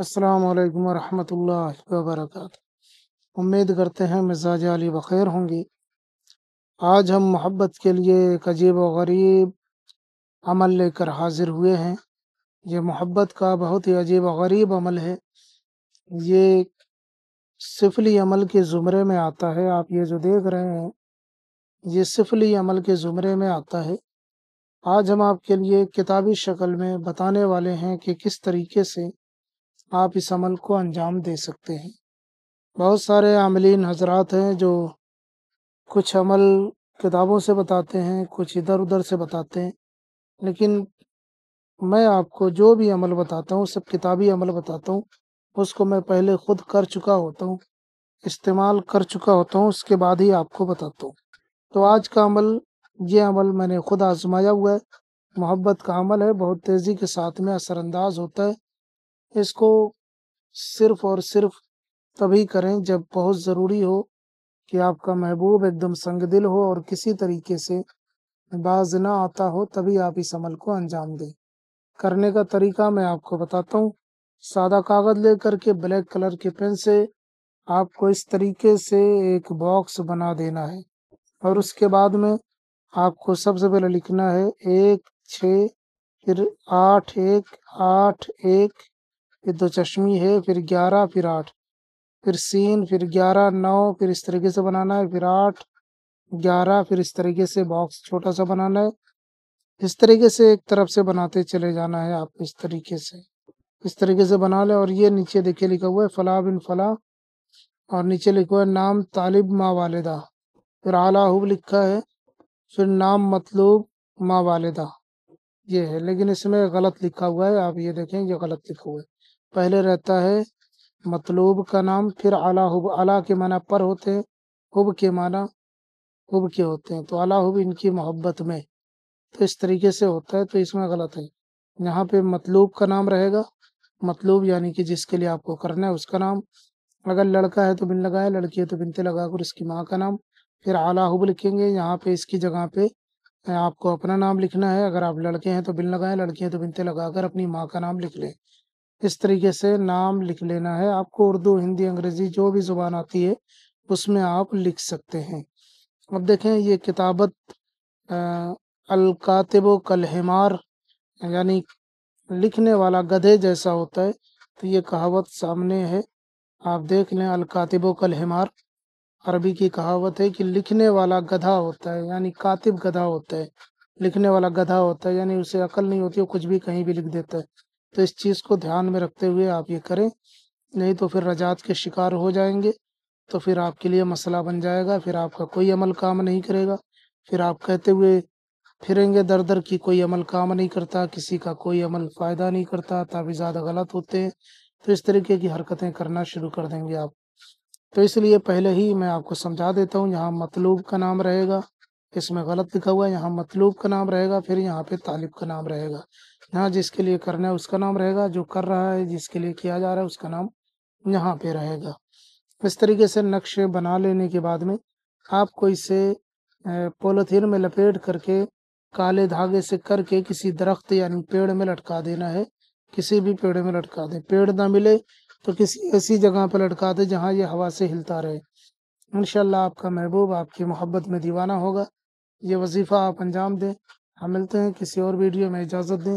असलकम वरक उम्मीद करते हैं मिजाज अली बखैर होंगी आज हम मोहब्बत के लिए एक अजीब व गरीब अमल लेकर हाजिर हुए हैं ये मोहब्बत का बहुत ही अजीब व गरीब अमल है ये सिफली अमल के ज़ुमरे में आता है आप ये जो देख रहे हैं ये सिफली अमल के ज़ुमरे में आता है आज हम आपके लिए किताबी शक्ल में बताने वाले हैं कि किस तरीके से आप इस अमल को अंजाम दे सकते हैं बहुत सारे आमलिन हजरात हैं जो कुछ अमल किताबों से बताते हैं कुछ इधर उधर से बताते हैं लेकिन मैं आपको जो भी अमल बताता हूँ सब किताबी अमल बताता हूँ उसको मैं पहले खुद कर चुका होता हूँ इस्तेमाल कर चुका होता हूँ उसके बाद ही आपको बताता हूँ तो आज का अमल ये अमल मैंने खुद आजमाया हुआ है मोहब्बत का अमल है बहुत तेज़ी के साथ में असरानंदाज होता है इसको सिर्फ और सिर्फ तभी करें जब बहुत ज़रूरी हो कि आपका महबूब एकदम संग दिल हो और किसी तरीके से बाज ना आता हो तभी आप इस अमल को अंजाम दें करने का तरीका मैं आपको बताता हूँ सादा कागज़ ले करके ब्लैक कलर के पेन से आपको इस तरीके से एक बॉक्स बना देना है और उसके बाद में आपको सबसे पहले लिखना है एक छ फिर आठ एक आठ एक फिर दो चश्मी है फिर ग्यारह फिर आठ फिर सीन फिर ग्यारह नौ फिर इस तरीके से बनाना है फिर आठ ग्यारह फिर इस तरीके से बॉक्स छोटा सा बनाना है इस तरीके से एक तरफ से बनाते चले जाना है आप इस तरीके से इस तरीके से बना लें और ये नीचे देखिए लिखा हुआ है फला बिन फला और नीचे लिखा हुआ है नाम तालिब माँ वालदा फिर आला हु लिखा है फिर नाम मतलूब माँ वालदा ये है लेकिन इसमें गलत लिखा हुआ है आप ये देखें ये गलत लिखा हुआ है पहले रहता है मतलूब का नाम फिर आला हुब आला के माना पर होते हैं हुब के माना हुब के होते हैं तो आला हुब इनकी मोहब्बत में तो इस तरीके से होता है तो इसमें गलत है यहाँ पे मतलूब का नाम रहेगा मतलूब यानी कि जिसके लिए आपको करना है उसका नाम अगर लड़का है तो बिन लगाए लड़की है तो बिनते लगाकर उसकी माँ का नाम फिर आला हुब लिखेंगे यहाँ पे इसकी जगह पे आपको अपना नाम लिखना है अगर आप लड़के हैं तो बिन लगाए लड़की है तो बिनते लगाकर अपनी माँ का नाम लिख लें इस तरीके से नाम लिख लेना है आपको उर्दू हिंदी अंग्रेज़ी जो भी ज़ुबान आती है उसमें आप लिख सकते हैं अब देखें ये किताबत अलकातब कलहमार यानी लिखने वाला गधे जैसा होता है तो ये कहावत सामने है आप देख लें अलकातब कलहमार अरबी की कहावत है कि लिखने वाला गधा होता है यानी कातिब गधा होता है लिखने वाला गधा होता है यानी उसे अकल नहीं होती वो कुछ भी कहीं भी लिख देता है तो इस चीज़ को ध्यान में रखते हुए आप ये करें नहीं तो फिर रजात के शिकार हो जाएंगे तो फिर आपके लिए मसला बन जाएगा फिर आपका कोई अमल काम नहीं करेगा फिर आप कहते हुए फिरेंगे दर दर की कोई अमल काम नहीं करता किसी का कोई अमल फ़ायदा नहीं करता ज्यादा गलत होते हैं तो इस तरीके की हरकतें करना शुरू कर देंगे आप तो इसलिए पहले ही मैं आपको समझा देता हूँ यहाँ मतलूब का नाम रहेगा इसमें गलत लिखा हुआ है यहाँ मतलूब का नाम रहेगा फिर यहाँ पे तालिब का नाम रहेगा यहाँ जिसके लिए करना है उसका नाम रहेगा जो कर रहा है जिसके लिए किया जा रहा है उसका नाम यहाँ पे रहेगा इस तरीके से नक्शे बना लेने के बाद में आपको इसे पोलोथीन में लपेट करके काले धागे से करके किसी दरख्त यानी पेड़ में लटका देना है किसी भी पेड़ में लटका दें पेड़ ना मिले तो किसी ऐसी जगह पर लटका दें जहाँ ये हवा से हिलता रहे इन आपका महबूब आपकी मोहब्बत में दीवाना होगा ये वजीफ़ा आप अंजाम दें हम मिलते हैं किसी और वीडियो में इजाज़त दें